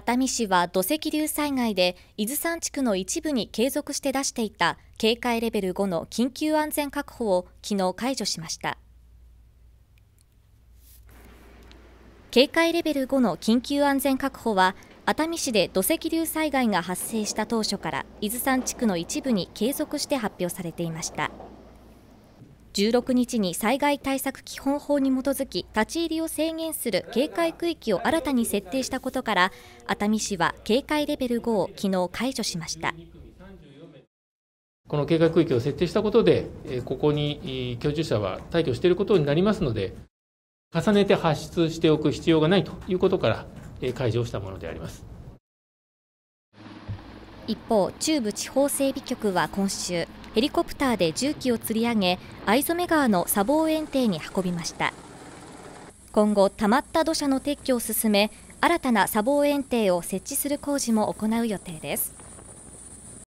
熱海市は土石流災害で伊豆山地区の一部に継続して出していた警戒レベル5の緊急安全確保を昨日解除しました警戒レベル5の緊急安全確保は熱海市で土石流災害が発生した当初から伊豆山地区の一部に継続して発表されていました。16日に災害対策基本法に基づき立ち入りを制限する警戒区域を新たに設定したことから熱海市は警戒レベル5を昨日解除しましたこの警戒区域を設定したことでここに居住者は退去していることになりますので重ねて発出しておく必要がないということから解除したものであります一方中部地方整備局は今週ヘリコプターで重機を吊り上げ藍染川の砂防園庭に運びました今後たまった土砂の撤去を進め新たな砂防園庭を設置する工事も行う予定です